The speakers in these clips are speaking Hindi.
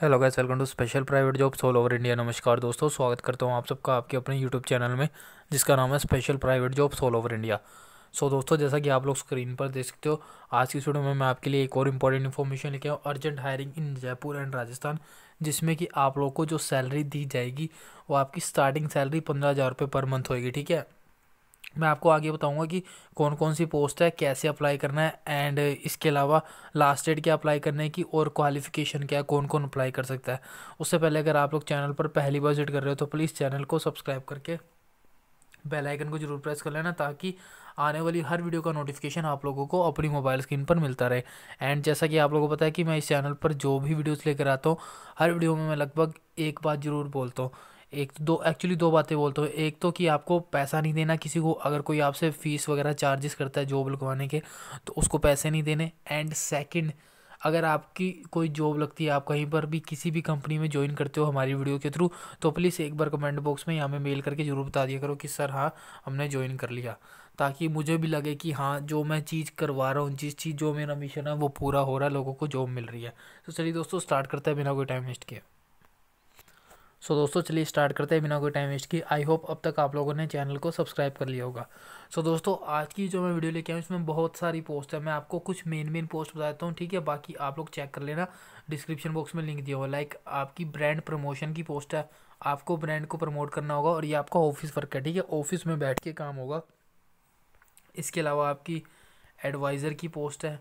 hello guys welcome to special private jobs all over India नमस्कार दोस्तों स्वागत करता हूँ आप सबका आपके अपने यूट्यूब चैनल में जिसका नाम है special private jobs all over India so दोस्तों जैसा कि आप लोग स्क्रीन पर देख सकते हो आज की वीडियो में मैं आपके लिए एक और इंपॉर्टेंट इन्फॉर्मेशन लेके आऊँ urgent hiring in Jaipur and Rajasthan जिसमें कि आप लोग को जो सैलरी दी जाएगी वो आपकी स्टार्टिंग सैलरी पंद्रह हज़ार रुपये पर मंथ होएगी ठीक है मैं आपको आगे बताऊंगा कि कौन कौन सी पोस्ट है कैसे अप्लाई करना है एंड इसके अलावा लास्ट डेट क्या अप्लाई करने की और क्वालिफिकेशन क्या है कौन कौन अप्लाई कर सकता है उससे पहले अगर आप लोग चैनल पर पहली बार विजिट कर रहे हो तो प्लीज़ चैनल को सब्सक्राइब करके बेल आइकन को जरूर प्रेस कर लेना ताकि आने वाली हर वीडियो का नोटिफिकेशन आप लोगों को अपनी मोबाइल स्क्रीन पर मिलता रहे एंड जैसा कि आप लोगों को पता है कि मैं इस चैनल पर जो भी वीडियोस लेकर आता हूँ हर वीडियो में मैं लगभग एक बात ज़रूर बोलता हूँ एक तो दो एक्चुअली दो बातें बोलता हूँ एक तो कि आपको पैसा नहीं देना किसी को अगर कोई आपसे फ़ीस वगैरह चार्जेस करता है जॉब लगवाने के तो उसको पैसे नहीं देने एंड सेकंड अगर आपकी कोई जॉब लगती है आप कहीं पर भी किसी भी कंपनी में ज्वाइन करते हो हमारी वीडियो के थ्रू तो प्लीज़ एक बार कमेंट बॉक्स में या हमें मेल करके ज़रूर बता दिया करो कि सर हाँ हमने ज्वाइन कर लिया ताकि मुझे भी लगे कि हाँ जो मैं चीज़ करवा रहा हूँ जिस चीज़ जो मेरा मिशन है वो पूरा हो रहा है लोगों को जॉब मिल रही है तो चलिए दोस्तों स्टार्ट करते हैं बिना कोई टाइम वेस्ट किया सो so, दोस्तों चलिए स्टार्ट करते हैं बिना कोई टाइम वेस्ट की आई होप अब तक आप लोगों ने चैनल को सब्सक्राइब कर लिया होगा सो so, दोस्तों आज की जो मैं वीडियो लेके आया इसमें बहुत सारी पोस्ट है मैं आपको कुछ मेन मेन पोस्ट बता देता हूँ ठीक है बाकी आप लोग चेक कर लेना डिस्क्रिप्शन बॉक्स में लिंक दिया हुआ लाइक आपकी ब्रांड प्रमोशन की पोस्ट है आपको ब्रांड को प्रमोट करना होगा और ये आपका ऑफिस वर्क है ठीक है ऑफिस में बैठ के काम होगा इसके अलावा आपकी एडवाइज़र की पोस्ट है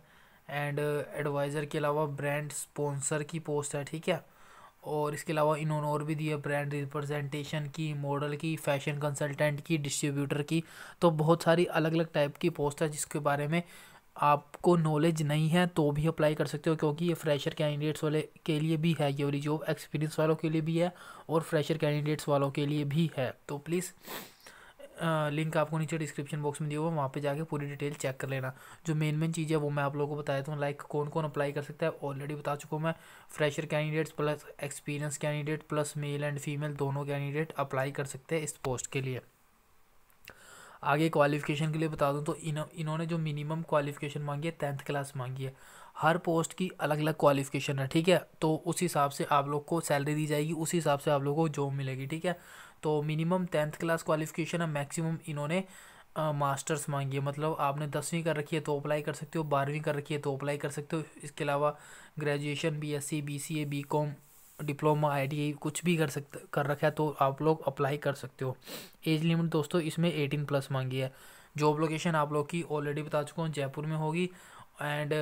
एंड एडवाइज़र के अलावा ब्रांड स्पॉन्सर की पोस्ट है ठीक है और इसके अलावा इन्होंने और भी दिया ब्रांड रिप्रेजेंटेशन की मॉडल की फैशन कंसल्टेंट की डिस्ट्रीब्यूटर की तो बहुत सारी अलग अलग टाइप की पोस्ट है जिसके बारे में आपको नॉलेज नहीं है तो भी अप्लाई कर सकते हो क्योंकि ये फ्रेशर कैंडिडेट्स वाले के लिए भी है ये वाली जॉब एक्सपीरियंस वालों के लिए भी है और फ्रेशर कैंडिडेट्स वालों के लिए भी है तो प्लीज़ लिंक आपको नीचे डिस्क्रिप्शन बॉक्स में दिया हुआ वहाँ पे जाके पूरी डिटेल चेक कर लेना जो मेन मेन चीज़ है वो मैं आप लोगों को बताया था लाइक कौन कौन अप्लाई कर सकता है ऑलरेडी बता चुका हूँ मैं fresher candidates plus experience candidate plus male and female दोनों कैंडिडेट अप्लाई कर सकते हैं इस पोस्ट के लिए आगे क्वालिफिकेशन के लिए बता दूँ तो इन इन्होंने जो मिनिमम क्वालिफिकेशन मांगी है टेंथ क्लास मांगी है हर पोस्ट की अलग अलग क्वालिफिकेशन है ठीक है तो उस हिसाब से आप लोग को सैलरी दी जाएगी उसी हिसाब से आप लोग को जॉब मिलेगी ठीक है तो मिनिमम टेंथ क्लास क्वालिफिकेशन है मैक्सिमम इन्होंने मास्टर्स मांगी है मतलब आपने दसवीं कर रखी है तो अप्लाई कर सकते हो बारहवीं कर रखी है तो अप्लाई कर सकते हो इसके अलावा graduation B S C B C A B com diploma आई कुछ भी कर सकते कर रखा है तो आप लोग अप्लाई कर सकते हो एज लिमिट दोस्तों इसमें एटीन प्लस मांगी है जॉब लोकेशन आप लोग की ऑलरेडी बता चुका हूँ जयपुर में होगी एंड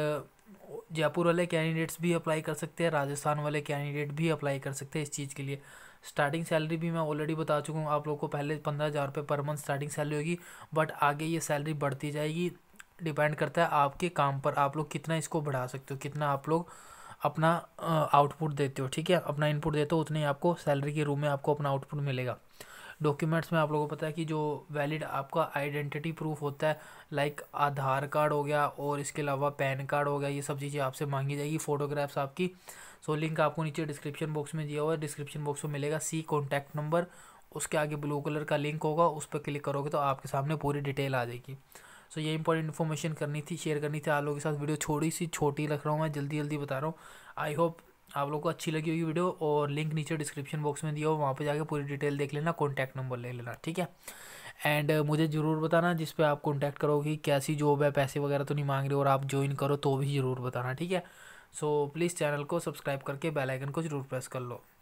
जयपुर uh, वाले कैंडिडेट्स भी अप्लाई कर सकते हैं राजस्थान वाले कैंडिडेट भी अप्लाई कर सकते हैं इस चीज़ के लिए स्टार्टिंग सैलरी भी मैं ऑलरेडी बता चुका हूँ आप लोग को पहले पंद्रह हज़ार रुपये पर मंथ स्टार्टिंग सैलरी होगी बट आगे ये सैलरी बढ़ती जाएगी डिपेंड करता है आपके काम पर आप लोग कितना इसको बढ़ा सकते हो कितना आप लोग अपना आउटपुट uh, देते हो ठीक है अपना इनपुट देते हो उतनी आपको सैलरी के रूम में आपको अपना आउटपुट मिलेगा डॉक्यूमेंट्स में आप लोगों को पता है कि जो वैलिड आपका आइडेंटिटी प्रूफ होता है लाइक आधार कार्ड हो गया और इसके अलावा पैन कार्ड हो गया ये सब चीज़ें आपसे मांगी जाएगी फ़ोटोग्राफ्स आपकी सो लिंक आपको नीचे डिस्क्रिप्शन बॉक्स में दिया हुआ है डिस्क्रिप्शन बॉक्स में मिलेगा सी कॉन्टैक्ट नंबर उसके आगे ब्लू कलर का लिंक होगा उस पर क्लिक करोगे तो आपके सामने पूरी डिटेल आ जाएगी सो so, ये इंपॉर्टेंट इन्फॉर्मेशन करनी थी शेयर करनी थी आप लोगों के साथ वीडियो छोटी सी छोटी रख रहा हूँ मैं जल्दी जल्दी बता रहा हूँ आई होप आप लोग को अच्छी लगी होगी वीडियो और लिंक नीचे डिस्क्रिप्शन बॉक्स में दिया हो वहाँ पे जाके पूरी डिटेल देख लेना कॉन्टैक्ट नंबर ले लेना ठीक है एंड uh, मुझे ज़रूर बताना जिस पे आप कॉन्टैक्ट करोगे कैसी जॉब है पैसे वगैरह तो नहीं मांग रहे और आप ज्वाइन करो तो भी ज़रूर बताना ठीक है सो so, प्लीज़ चैनल को सब्सक्राइब करके बेलाइकन को ज़रूर प्रेस कर लो